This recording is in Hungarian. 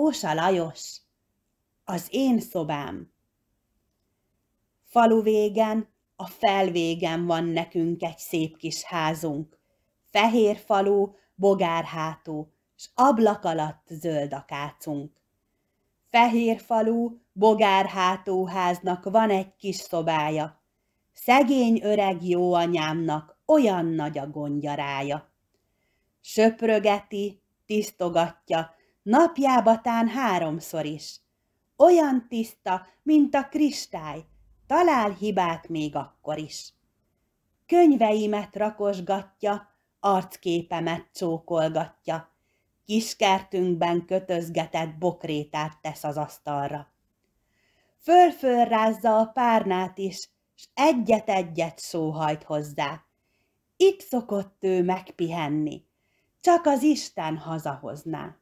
Pósa Lajos, az én szobám. Falu végen, a felvégen van nekünk egy szép kis házunk, fehér falu, bogárhátú, s ablak alatt zöld akácunk. Fehér falu, bogárhátú háznak van egy kis szobája, szegény öreg jó anyámnak olyan nagy a gondjarája. Söprögeti, tisztogatja, napjába tán háromszor is. Olyan tiszta, mint a kristály, talál hibát még akkor is. Könyveimet rakosgatja, arcképemet csókolgatja, kiskertünkben kötözgetett bokrétát tesz az asztalra. Fölfölrázza a párnát is, s egyet-egyet sóhajt hozzá. Itt szokott ő megpihenni, csak az Isten hazahozná.